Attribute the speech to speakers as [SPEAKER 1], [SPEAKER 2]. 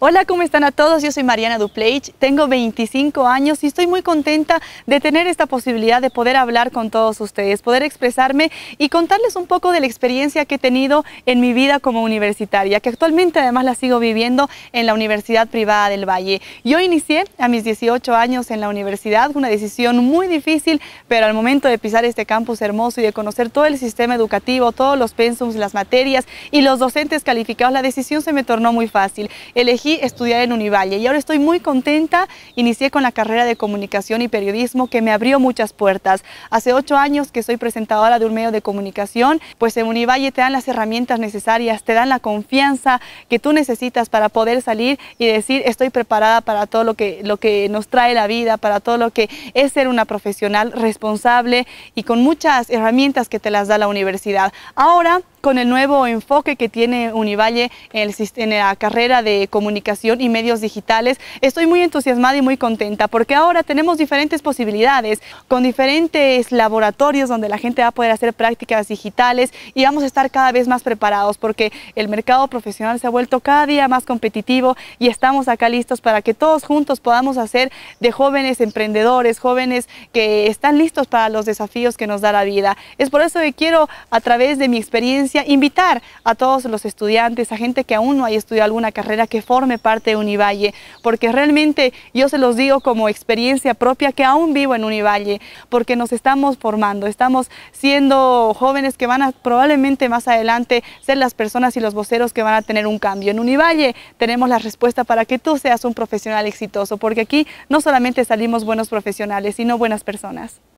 [SPEAKER 1] Hola, ¿cómo están a todos? Yo soy Mariana Dupleich, tengo 25 años y estoy muy contenta de tener esta posibilidad de poder hablar con todos ustedes, poder expresarme y contarles un poco de la experiencia que he tenido en mi vida como universitaria, que actualmente además la sigo viviendo en la Universidad Privada del Valle. Yo inicié a mis 18 años en la universidad, una decisión muy difícil, pero al momento de pisar este campus hermoso y de conocer todo el sistema educativo, todos los pensums, las materias y los docentes calificados, la decisión se me tornó muy fácil. Elegí estudiar en Univalle y ahora estoy muy contenta. Inicié con la carrera de comunicación y periodismo que me abrió muchas puertas. Hace ocho años que soy presentadora de un medio de comunicación, pues en Univalle te dan las herramientas necesarias, te dan la confianza que tú necesitas para poder salir y decir estoy preparada para todo lo que, lo que nos trae la vida, para todo lo que es ser una profesional responsable y con muchas herramientas que te las da la universidad. Ahora con el nuevo enfoque que tiene Univalle en, la carrera de comunicación y medios digitales. Estoy muy entusiasmada y muy contenta porque ahora tenemos diferentes posibilidades con diferentes laboratorios donde la gente va a poder hacer prácticas digitales y vamos a estar cada vez más preparados porque el mercado profesional se ha vuelto cada día más competitivo y estamos acá listos para que todos juntos podamos hacer de jóvenes emprendedores, jóvenes que están listos para los desafíos que nos da la vida. Es por eso que quiero a través de mi experiencia invitar a todos los estudiantes, a gente que aún no haya estudiado alguna carrera, que forme parte de Univalle, porque realmente yo se los digo como experiencia propia que aún vivo en Univalle, porque nos estamos formando, estamos siendo jóvenes que van a probablemente más adelante ser las personas y los voceros que van a tener un cambio. En Univalle tenemos la respuesta para que tú seas un profesional exitoso, porque aquí no solamente salimos buenos profesionales, sino buenas personas.